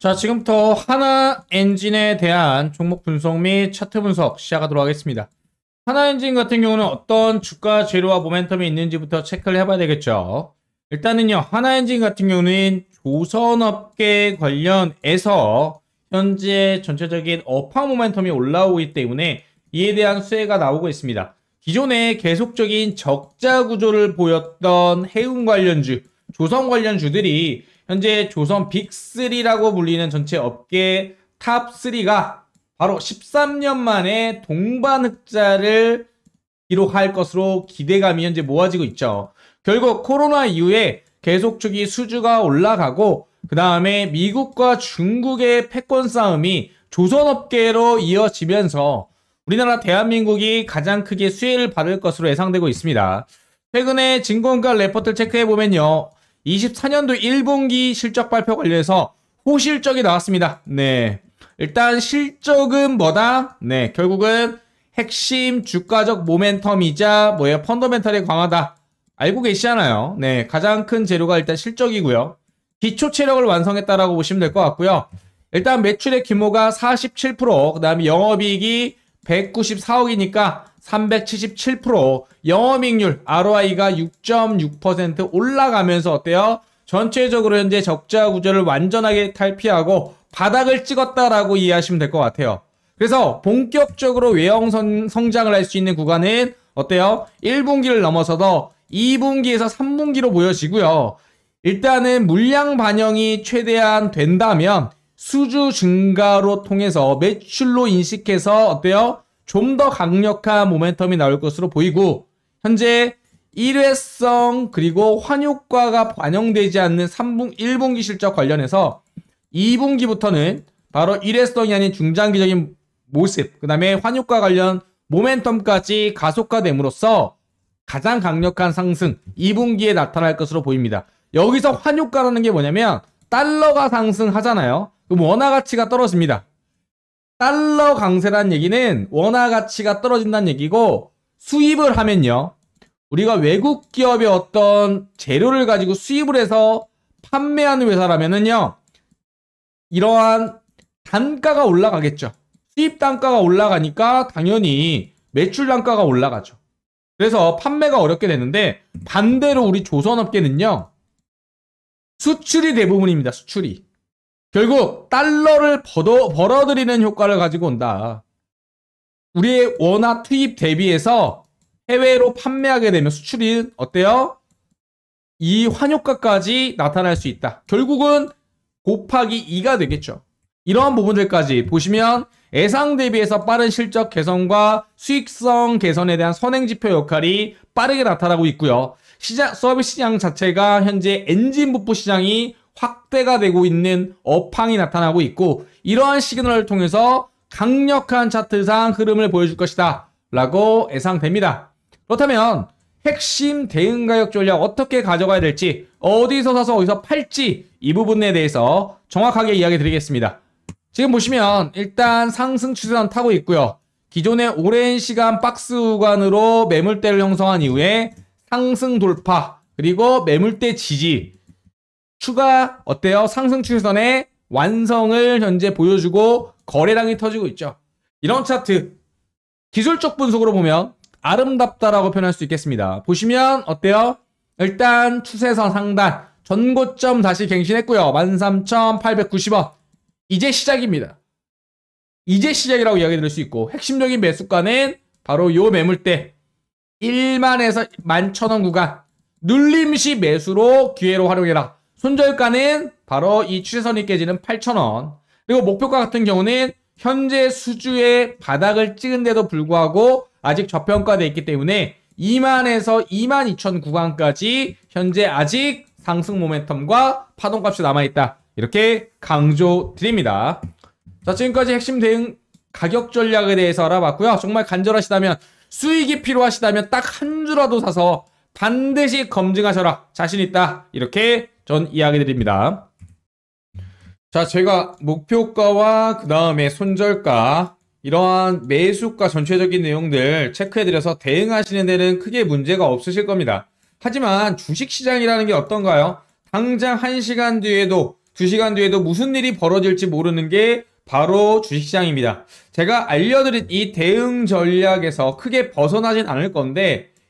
자, 지금부터 하나 엔진에 대한 종목 분석 및 차트 분석 시작하도록 하겠습니다. 하나 엔진 같은 경우는 어떤 주가 재료와 모멘텀이 있는지부터 체크를 해봐야 되겠죠. 일단은요, 하나 엔진 같은 경우는 조선업계 관련해서 현재 전체적인 업황 모멘텀이 올라오기 때문에 이에 대한 수혜가 나오고 있습니다. 기존에 계속적인 적자 구조를 보였던 해운 관련주, 조선 관련주들이 현재 조선 빅3라고 불리는 전체 업계 탑3가 바로 13년 만에 동반 흑자를 기록할 것으로 기대감이 현재 모아지고 있죠. 결국 코로나 이후에 계속적이 수주가 올라가고 그 다음에 미국과 중국의 패권 싸움이 조선업계로 이어지면서 우리나라 대한민국이 가장 크게 수혜를 받을 것으로 예상되고 있습니다. 최근에 증권가 레포트를 체크해보면요. 24년도 1분기 실적 발표 관련해서 호실적이 나왔습니다. 네. 일단 실적은 뭐다? 네. 결국은 핵심 주가적 모멘텀이자 뭐예요? 펀더멘탈이강하다 알고 계시잖아요. 네. 가장 큰 재료가 일단 실적이고요. 기초 체력을 완성했다라고 보시면 될 것 같고요. 일단 매출의 규모가 47%, 그 다음에 영업이익이 194억이니까 377%영업익률 ROI가 6.6% 올라가면서 어때요? 전체적으로 현재 적자 구조를 완전하게 탈피하고 바닥을 찍었다라고 이해하시면 될 것 같아요. 그래서 본격적으로 외형 성장을 할 수 있는 구간은 어때요? 1분기를 넘어서도 2분기에서 3분기로 보여지고요. 일단은 물량 반영이 최대한 된다면 수주 증가로 통해서 매출로 인식해서 어때요? 좀더 강력한 모멘텀이 나올 것으로 보이고 현재 일회성 그리고 환효과가 반영되지 않는 3분 1분기 실적 관련해서 2분기부터는 바로 일회성이 아닌 중장기적인 모습, 그 다음에 환효과 관련 모멘텀까지 가속화됨으로써 가장 강력한 상승 2분기에 나타날 것으로 보입니다. 여기서 환효과라는 게 뭐냐면 달러가 상승하잖아요. 그럼 원화 가치가 떨어집니다. 달러 강세란 얘기는 원화 가치가 떨어진다는 얘기고 수입을 하면요. 우리가 외국 기업의 어떤 재료를 가지고 수입을 해서 판매하는 회사라면은요. 이러한 단가가 올라가겠죠. 수입 단가가 올라가니까 당연히 매출 단가가 올라가죠. 그래서 판매가 어렵게 되는데 반대로 우리 조선업계는요. 수출이 대부분입니다. 수출이. 결국 달러를 벌어, 벌어들이는 효과를 가지고 온다. 우리의 원화 투입 대비해서 해외로 판매하게 되면 수출이 어때요? 이 환효과까지 나타날 수 있다. 결국은 곱하기 2가 되겠죠. 이러한 부분들까지 보시면 예상 대비해서 빠른 실적 개선과 수익성 개선에 대한 선행지표 역할이 빠르게 나타나고 있고요. 시장, 서비스 시장 자체가 현재 엔진 부품 시장이 확대가 되고 있는 업황이 나타나고 있고 이러한 시그널을 통해서 강력한 차트상 흐름을 보여줄 것이다 라고 예상됩니다. 그렇다면 핵심 대응 가격 전략 어떻게 가져가야 될지 어디서 사서 어디서 팔지 이 부분에 대해서 정확하게 이야기 드리겠습니다. 지금 보시면 일단 상승 추세선 타고 있고요. 기존의 오랜 시간 박스 구간으로 매물대를 형성한 이후에 상승 돌파 그리고 매물대 지지 추가 어때요? 상승 추세선의 완성을 현재 보여주고 거래량이 터지고 있죠. 이런 차트 기술적 분석으로 보면 아름답다라고 표현할 수 있겠습니다. 보시면 어때요? 일단 추세선 상단 전고점 다시 갱신했고요. 13,890원 이제 시작입니다. 이제 시작이라고 이야기 드릴 수 있고 핵심적인 매수가는 바로 요 매물대 1만에서 11,000원 구간 눌림시 매수로 기회로 활용해라. 손절가는 바로 이 추세선이 깨지는 8,000원. 그리고 목표가 같은 경우는 현재 수주의 바닥을 찍은데도 불구하고 아직 저평가되어 있기 때문에 2만에서 2만 2천 구간까지 현재 아직 상승 모멘텀과 파동값이 남아있다. 이렇게 강조드립니다. 자 지금까지 핵심 대응 가격 전략에 대해서 알아봤고요. 정말 간절하시다면 수익이 필요하시다면 딱 한 주라도 사서 반드시 검증하셔라. 자신 있다. 이렇게 전 이야기 드립니다. 자, 제가 목표가와 그 다음에 손절가 이러한 매수가 전체적인 내용들 체크해드려서 대응하시는 데는 크게 문제가 없으실 겁니다. 하지만 주식시장이라는 게 어떤가요? 당장 1시간 뒤에도 2시간 뒤에도 무슨 일이 벌어질지 모르는 게 바로 주식시장입니다. 제가 알려드린 이 대응 전략에서 크게 벗어나진 않을 건데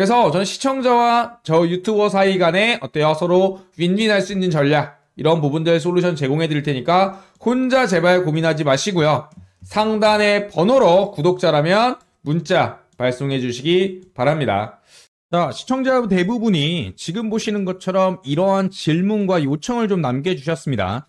그래서 전 시청자와 저 유튜버 사이 간에 어때요? 서로 윈윈할 수 있는 전략 이런 부분들 솔루션 제공해 드릴 테니까 혼자 제발 고민하지 마시고요. 상단의 번호로 구독자라면 문자 발송해 주시기 바랍니다. 자, 시청자 대부분이 지금 보시는 것처럼 이러한 질문과 요청을 좀 남겨주셨습니다.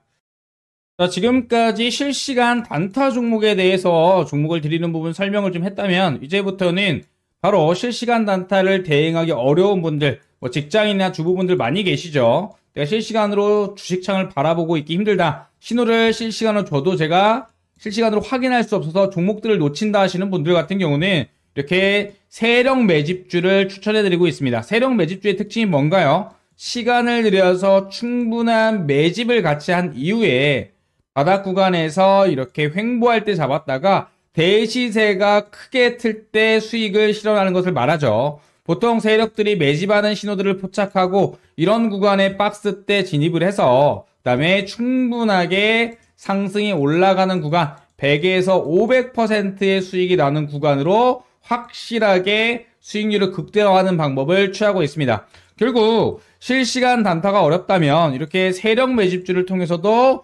자, 지금까지 실시간 단타 종목에 대해서 종목을 드리는 부분 설명을 좀 했다면 이제부터는 바로 실시간 단타를 대행하기 어려운 분들, 뭐 직장인이나 주부분들 많이 계시죠. 내가 실시간으로 주식창을 바라보고 있기 힘들다. 신호를 실시간으로 줘도 제가 실시간으로 확인할 수 없어서 종목들을 놓친다 하시는 분들 같은 경우는 이렇게 세력 매집주를 추천해드리고 있습니다. 세력 매집주의 특징이 뭔가요? 시간을 들여서 충분한 매집을 같이 한 이후에 바닥 구간에서 이렇게 횡보할 때 잡았다가 대시세가 크게 틀 때 수익을 실현하는 것을 말하죠. 보통 세력들이 매집하는 신호들을 포착하고 이런 구간에 박스 때 진입을 해서 그 다음에 충분하게 상승이 올라가는 구간 100에서 500%의 수익이 나는 구간으로 확실하게 수익률을 극대화하는 방법을 취하고 있습니다. 결국 실시간 단타가 어렵다면 이렇게 세력 매집주를 통해서도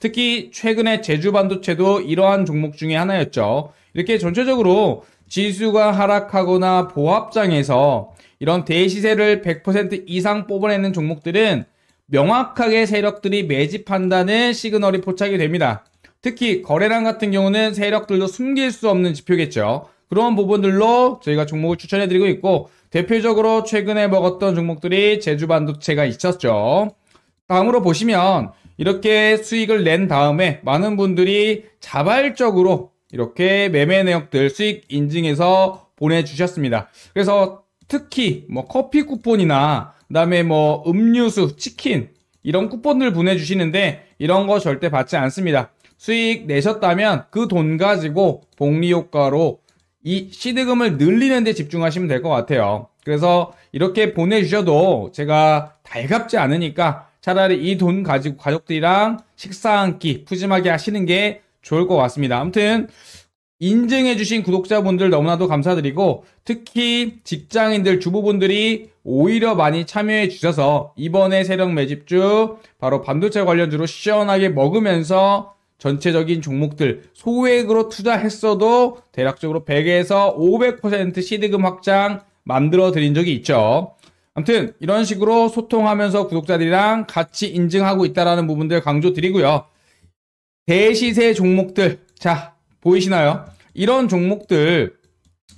특히 최근에 제주 반도체도 이러한 종목 중에 하나였죠. 이렇게 전체적으로 지수가 하락하거나 보합장에서 이런 대시세를 100% 이상 뽑아내는 종목들은 명확하게 세력들이 매집한다는 시그널이 포착이 됩니다. 특히 거래량 같은 경우는 세력들도 숨길 수 없는 지표겠죠. 그런 부분들로 저희가 종목을 추천해드리고 있고 대표적으로 최근에 먹었던 종목들이 제주 반도체가 있었죠. 다음으로 보시면 이렇게 수익을 낸 다음에 많은 분들이 자발적으로 이렇게 매매 내역들 수익 인증해서 보내주셨습니다. 그래서 특히 뭐 커피 쿠폰이나 그다음에 뭐 음료수, 치킨 이런 쿠폰들 보내주시는데 이런 거 절대 받지 않습니다. 수익 내셨다면 그 돈 가지고 복리 효과로 이 시드금을 늘리는 데 집중하시면 될 것 같아요. 그래서 이렇게 보내주셔도 제가 달갑지 않으니까 차라리 이 돈 가지고 가족들이랑 식사 한 끼 푸짐하게 하시는 게 좋을 것 같습니다. 아무튼 인증해주신 구독자분들 너무나도 감사드리고 특히 직장인들 주부분들이 오히려 많이 참여해 주셔서 이번에 세력 매집주 바로 반도체 관련주로 시원하게 먹으면서 전체적인 종목들 소액으로 투자했어도 대략적으로 100에서 500% 시드금 확장 만들어 드린 적이 있죠. 아무튼 이런 식으로 소통하면서 구독자들이랑 같이 인증하고 있다라는 부분들 강조 드리고요. 대시세 종목들 자 보이시나요? 이런 종목들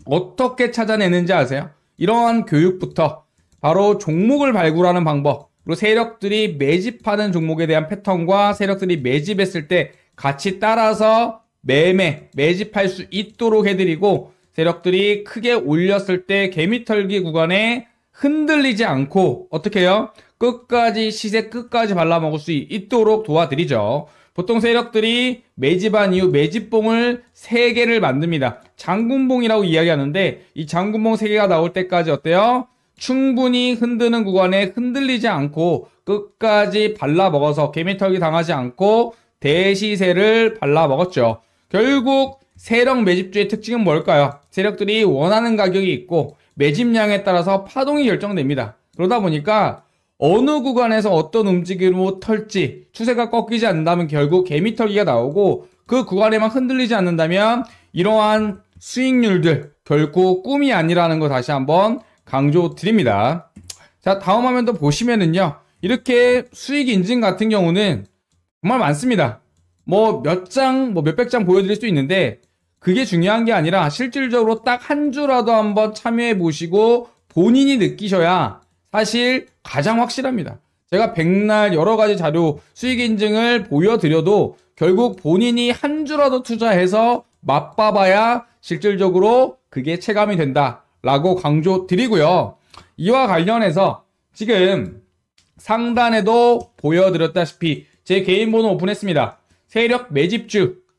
어떻게 찾아내는지 아세요? 이러한 교육부터 바로 종목을 발굴하는 방법 그리고 세력들이 매집하는 종목에 대한 패턴과 세력들이 매집했을 때 같이 따라서 매매, 매집할 수 있도록 해드리고 세력들이 크게 올렸을 때 개미털기 구간에 흔들리지 않고 어떻게 해요? 끝까지 시세 끝까지 발라먹을 수 있도록 도와드리죠. 보통 세력들이 매집한 이후 매집봉을 3개를 만듭니다. 장군봉이라고 이야기하는데 이 장군봉 3개가 나올 때까지 어때요? 충분히 흔드는 구간에 흔들리지 않고 끝까지 발라먹어서 개미털기 당하지 않고 대시세를 발라먹었죠. 결국 세력 매집주의 특징은 뭘까요? 세력들이 원하는 가격이 있고 매집량에 따라서 파동이 결정됩니다. 그러다 보니까 어느 구간에서 어떤 움직임으로 털지 추세가 꺾이지 않는다면 결국 개미털기가 나오고 그 구간에만 흔들리지 않는다면 이러한 수익률들 결코 꿈이 아니라는 거 다시 한번 강조드립니다. 자 다음 화면도 보시면은요 이렇게 수익 인증 같은 경우는 정말 많습니다. 뭐 몇 장, 뭐 몇 백 장 보여드릴 수 있는데 그게 중요한 게 아니라 실질적으로 딱 한 주라도 한번 참여해 보시고 본인이 느끼셔야 사실 가장 확실합니다. 제가 백날 여러 가지 자료 수익 인증을 보여드려도 결국 본인이 한 주라도 투자해서 맛봐봐야 실질적으로 그게 체감이 된다라고 강조 드리고요. 이와 관련해서 지금 상단에도 보여드렸다시피 제 개인 번호 오픈했습니다. 세력 매집주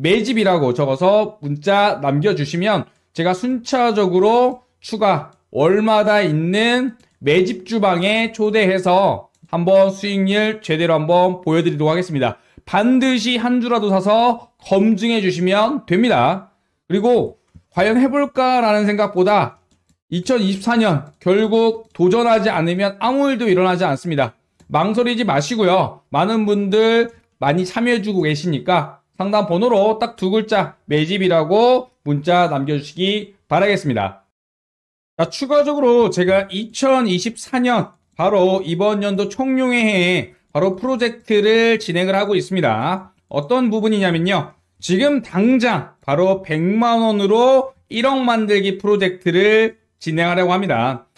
매집이라고 적어서 문자 남겨주시면 제가 순차적으로 추가 월마다 있는 매집 주방에 초대해서 한번 수익률 제대로 한번 보여드리도록 하겠습니다. 반드시 한 주라도 사서 검증해 주시면 됩니다. 그리고 과연 해볼까라는 생각보다 2024년 결국 도전하지 않으면 아무 일도 일어나지 않습니다. 망설이지 마시고요. 많은 분들 많이 참여해주고 계시니까 상담 번호로 딱 두 글자 매집이라고 문자 남겨주시기 바라겠습니다. 자, 추가적으로 제가 2024년 바로 이번 연도 총룡해에 바로 프로젝트를 진행을 하고 있습니다. 어떤 부분이냐면요. 지금 당장 바로 100만원으로 1억 만들기 프로젝트를 진행하려고 합니다.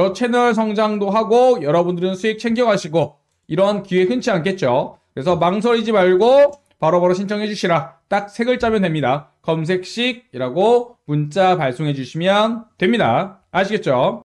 저 채널 성장도 하고 여러분들은 수익 챙겨가시고 이런 기회 흔치 않겠죠. 그래서 망설이지 말고 바로바로 바로 신청해 주시라. 딱세 글자면 됩니다. 검색식이라고 문자 발송해 주시면 됩니다. 아시겠죠?